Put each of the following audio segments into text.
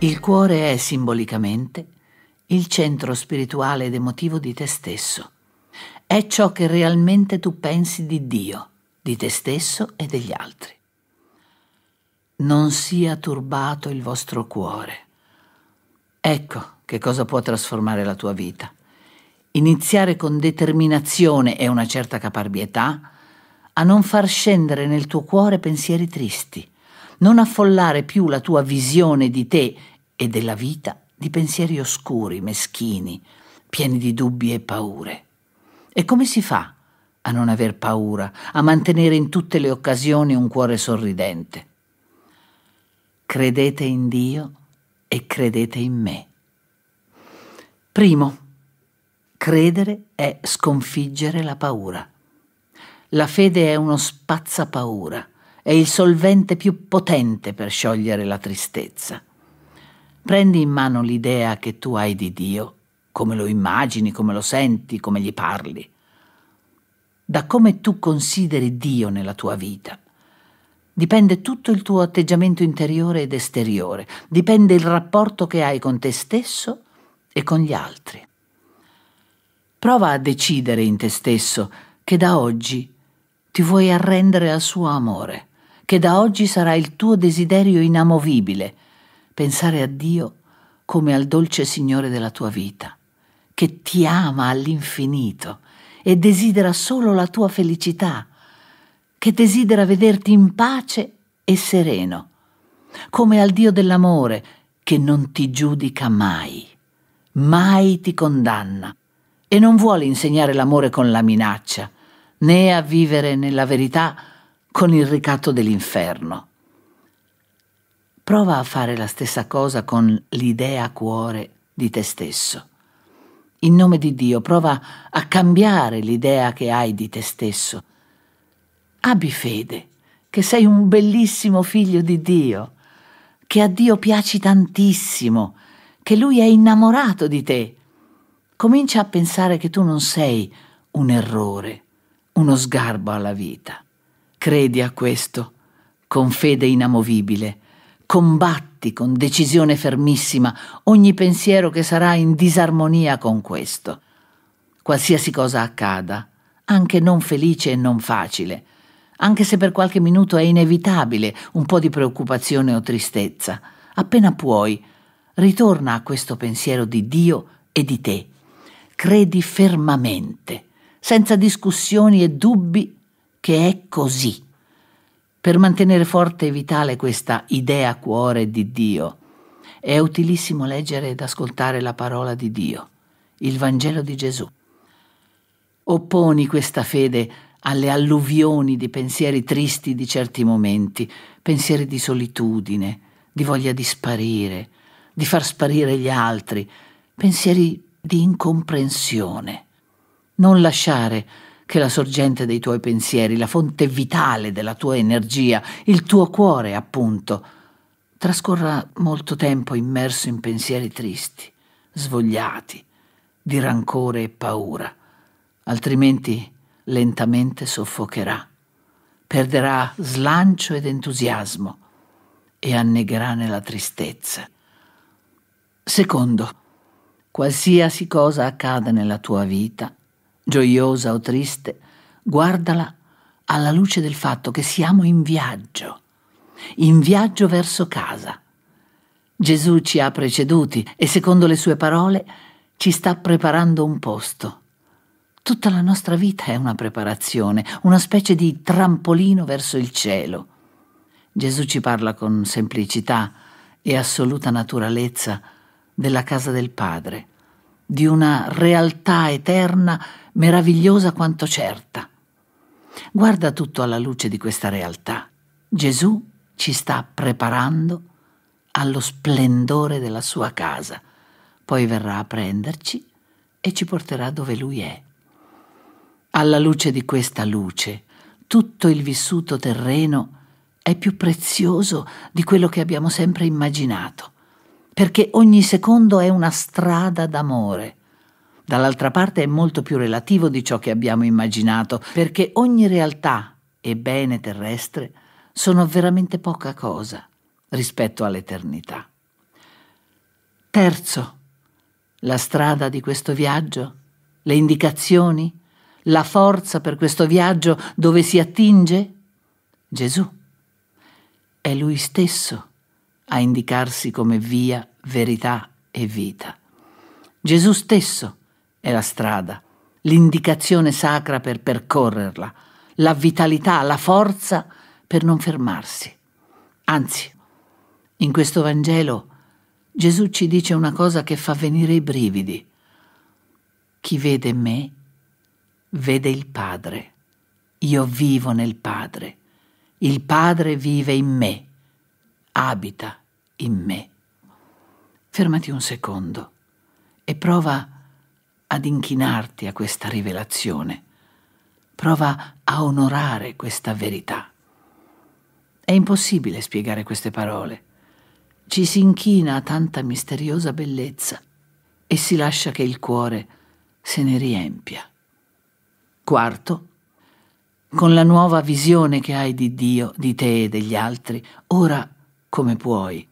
Il cuore è simbolicamente il centro spirituale ed emotivo di te stesso. È ciò che realmente tu pensi di Dio, di te stesso e degli altri. Non sia turbato il vostro cuore. Ecco che cosa può trasformare la tua vita. Iniziare con determinazione e una certa caparbietà a non far scendere nel tuo cuore pensieri tristi, non affollare più la tua visione di te e della vita di pensieri oscuri, meschini, pieni di dubbi e paure. E come si fa a non aver paura, a mantenere in tutte le occasioni un cuore sorridente? Credete in Dio e credete in me. Primo, credere è sconfiggere la paura. La fede è uno spazzapaura, è il solvente più potente per sciogliere la tristezza. Prendi in mano l'idea che tu hai di Dio, come lo immagini, come lo senti, come gli parli, da come tu consideri Dio nella tua vita. Dipende tutto il tuo atteggiamento interiore ed esteriore, dipende il rapporto che hai con te stesso e con gli altri. Prova a decidere in te stesso che da oggi ti vuoi arrendere al suo amore, che da oggi sarà il tuo desiderio inamovibile, pensare a Dio come al dolce Signore della tua vita, che ti ama all'infinito e desidera solo la tua felicità, che desidera vederti in pace e sereno, come al Dio dell'amore che non ti giudica mai, mai ti condanna e non vuole insegnare l'amore con la minaccia, né a vivere nella verità con il ricatto dell'inferno. Prova a fare la stessa cosa con l'idea cuore di te stesso. In nome di Dio, prova a cambiare l'idea che hai di te stesso. Abbi fede che sei un bellissimo figlio di Dio, che a Dio piaci tantissimo, che Lui è innamorato di te. Comincia a pensare che tu non sei un errore, uno sgarbo alla vita. Credi a questo con fede inamovibile Combatti con decisione fermissima ogni pensiero che sarà in disarmonia con questo. Qualsiasi cosa accada, anche non felice e non facile, anche se per qualche minuto è inevitabile un po' di preoccupazione o tristezza, appena puoi, ritorna a questo pensiero di Dio e di te. Credi fermamente, senza discussioni e dubbi, che è così. Per mantenere forte e vitale questa idea cuore di Dio è utilissimo leggere ed ascoltare la parola di Dio, il Vangelo di Gesù. Opponi questa fede alle alluvioni di pensieri tristi di certi momenti, pensieri di solitudine, di voglia di sparire, di far sparire gli altri, pensieri di incomprensione. Non lasciare che la sorgente dei tuoi pensieri, la fonte vitale della tua energia, il tuo cuore, appunto, trascorra molto tempo immerso in pensieri tristi, svogliati, di rancore e paura, altrimenti lentamente soffocherà, perderà slancio ed entusiasmo e annegherà nella tristezza. Secondo, qualsiasi cosa accada nella tua vita, gioiosa o triste, guardala alla luce del fatto che siamo in viaggio, in viaggio verso casa. Gesù ci ha preceduti e secondo le sue parole ci sta preparando un posto. Tutta la nostra vita è una preparazione, una specie di trampolino verso il cielo. Gesù ci parla con semplicità e assoluta naturalezza della casa del Padre di una realtà eterna meravigliosa quanto certa. Guarda tutto alla luce di questa realtà. Gesù ci sta preparando allo splendore della sua casa, poi verrà a prenderci e ci porterà dove lui è. Alla luce di questa luce, tutto il vissuto terreno è più prezioso di quello che abbiamo sempre immaginato perché ogni secondo è una strada d'amore. Dall'altra parte è molto più relativo di ciò che abbiamo immaginato, perché ogni realtà e bene terrestre sono veramente poca cosa rispetto all'eternità. Terzo, la strada di questo viaggio, le indicazioni, la forza per questo viaggio dove si attinge? Gesù. È Lui stesso a indicarsi come via verità e vita. Gesù stesso è la strada, l'indicazione sacra per percorrerla, la vitalità, la forza per non fermarsi. Anzi, in questo Vangelo Gesù ci dice una cosa che fa venire i brividi. Chi vede me, vede il Padre. Io vivo nel Padre. Il Padre vive in me, abita in me fermati un secondo e prova ad inchinarti a questa rivelazione, prova a onorare questa verità. È impossibile spiegare queste parole. Ci si inchina a tanta misteriosa bellezza e si lascia che il cuore se ne riempia. Quarto, con la nuova visione che hai di Dio, di te e degli altri, ora come puoi,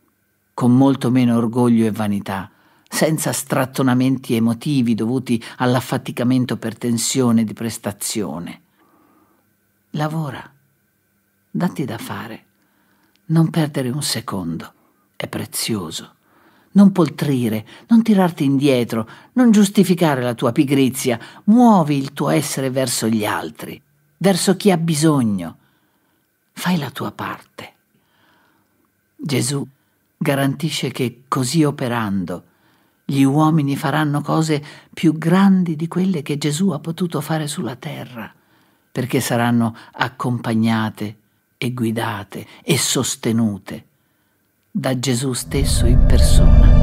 con molto meno orgoglio e vanità, senza strattonamenti emotivi dovuti all'affaticamento per tensione di prestazione. Lavora, datti da fare, non perdere un secondo, è prezioso. Non poltrire, non tirarti indietro, non giustificare la tua pigrizia, muovi il tuo essere verso gli altri, verso chi ha bisogno. Fai la tua parte. Gesù garantisce che così operando gli uomini faranno cose più grandi di quelle che Gesù ha potuto fare sulla terra, perché saranno accompagnate e guidate e sostenute da Gesù stesso in persona.